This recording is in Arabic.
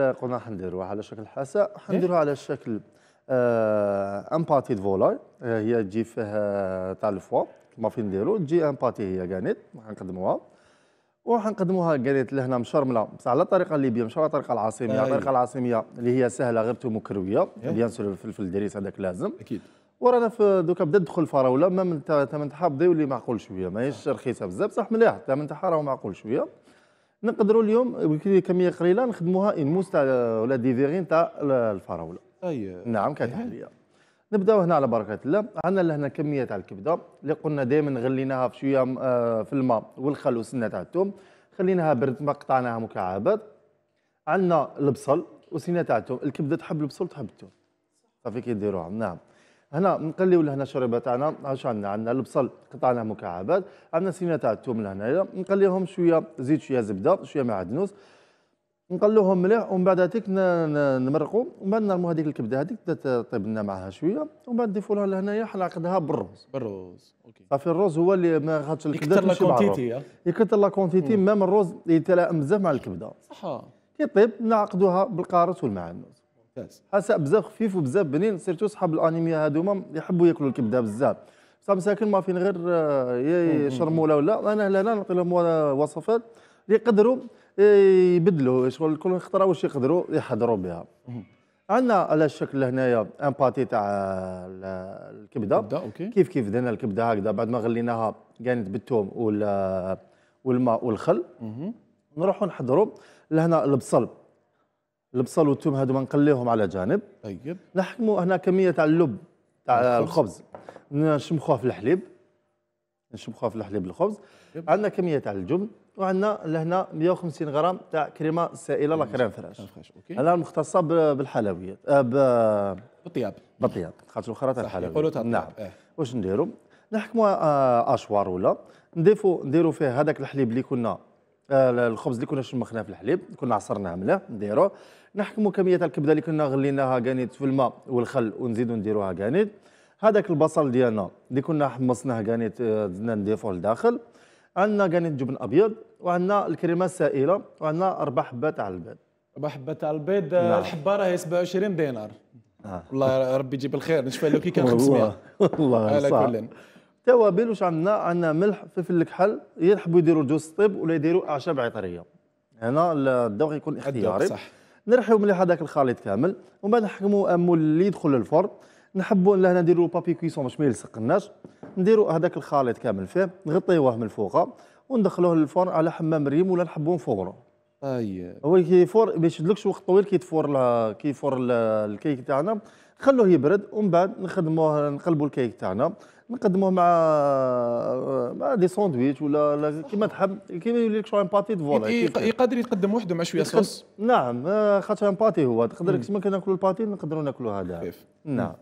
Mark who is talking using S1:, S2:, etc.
S1: قلنا حنديروها على شكل حساء إيه؟ حنديروها على شكل ان باتي فولاي هي تجي فيها تاع الفوا كما في نديرو تجي ان باتي هي قانيت حنقدموها وحنقدموها كانيت لهنا مشرمله بصح على الطريقه الليبيه مش على الطريقه العاصميه آه الطريقه العاصميه اللي هي سهله غير توم مكرويه إيه؟ بيان سور الفلفل الدريس هذاك لازم اكيد ورانا في دوكا بدا تدخل الفراوله ما من تمن تاعها بدا يولي معقول شويه ماهيش رخيصه بزاف بصح مليح تمن تاعها راهو معقول شويه نقدروا اليوم كميه قليله نخدموها ان موس تاع ولا ديفيرين تاع الفراوله اي نعم كتحليه نبداو هنا على بركه الله عندنا لهنا كميه تاع الكبده اللي قلنا دائما غليناها في شويه آه، في الماء والخل والسنه تاع الثوم خليناها برد ما قطعناها مكعبات عندنا البصل وسنه تاع الثوم الكبده تحب البصل تحب الثوم صافي كيديروها نعم هنا نقليو لهنا الشوربه تاعنا اش عندنا عندنا البصل قطعناه مكعبات عندنا سينه تاع الثوم لهنايا نقليهم شويه زيت شويه زبده شويه معدنوس نقلوهم مليح ومن بعد هذيك نمرقوا ومن بعد نرموا هذيك الكبده هذيك تطيب لنا معها شويه ومن بعد نضيفوا لها لهنايا حنعقدها بالرز بالرز اوكي صافي الرز هو اللي ما خاطش الكبده يكثر لا كونتيتي آه. يكثر لا كونتيتي ميم الرز يتلائم بزاف مع الكبده صح كي يطيب نعقدوها بالقارص والمعانوس حاسه بزاف خفيف وبزاف بنين سيرتو صحاب الانيميا هذوما يحبوا ياكلوا الكبده بزاف بصح مساكن ما فين غير آه، يشرموا ولا ولا انا هنا نعطي لهم وصفات اللي يقدروا آه، يبدلوا شغل كل خطره واش يقدروا يحضروا بها عندنا على الشكل هنايا ان باتي تاع الكبده أوكي. كيف كيف درنا الكبده هكذا بعد ما غليناها كانت بالثوم والماء والخل نروحوا نحضروا لهنا البصل البصل والثوم هذو نقليهم على جانب طيب نحكموا هنا كميه تاع اللب تاع الخبز نشمخوها في الحليب نشمخوها في الحليب الخبز طيب. عندنا كميه تاع الجبن وعندنا لهنا 150 غرام تاع كريمه سائله لا كريم فراش هلا المختصه بالحلويات آه، ب... بالطياب بالطياب خاطر الاخرى تاع الحلويات نعم إيه. اه. واش نديروا نحكموا اشوار ولا نضيفوا نديروا فيه هذاك الحليب اللي كنا الخبز اللي كنا شمخناه في الحليب كنا عصرناه ملاه نديروه نحكموا كميه الكبده اللي كنا غليناها كانيت في الماء والخل ونزيدوا نديروها كانيت هذاك البصل ديالنا اللي كنا حمصناه كانيت آه، زدنا نضيفوه لداخل عندنا كانيت جبن ابيض وعندنا الكريمه السائله وعندنا اربع حبات على البيض اربع حبات على البيض آه، نعم. الحبه راهي 27 دينار آه. والله ربي يجيب الخير نشفى لو كي كان 500 والله على كل توابل واش عندنا عندنا ملح فلفل الكحل يحبوا يديروا جوز الطيب ولا يديروا اعشاب عطريه هنا الذوق يكون اختياري صح نرحيو مليح هذاك الخليط كامل ومن بعد نحكموا امو آه، اللي يدخل للفرن نحبوا لهنا نديروا بابي كويسون باش ما يلصقناش نديروا هذاك الخليط كامل فيه نغطيوه من الفوق وندخلوه للفرن على حمام ريم ولا نحبوه نفوروا طيب هو كيفور ما يشدلكش وقت طويل كيتفور كيفور الكيك تاعنا نخلوه يبرد ومن بعد نخدموه نقلبوا الكيك تاعنا نقدموه مع مع دي ساندويتش ولا كيما تحب كيما يولي لك شويه باتي دو فولا يقدر يتقدم وحده مع شويه صوص نعم آه، خاطر باتي هو تقدر كيما كناكلوا الباتي نقدروا ناكلوا هذا نعم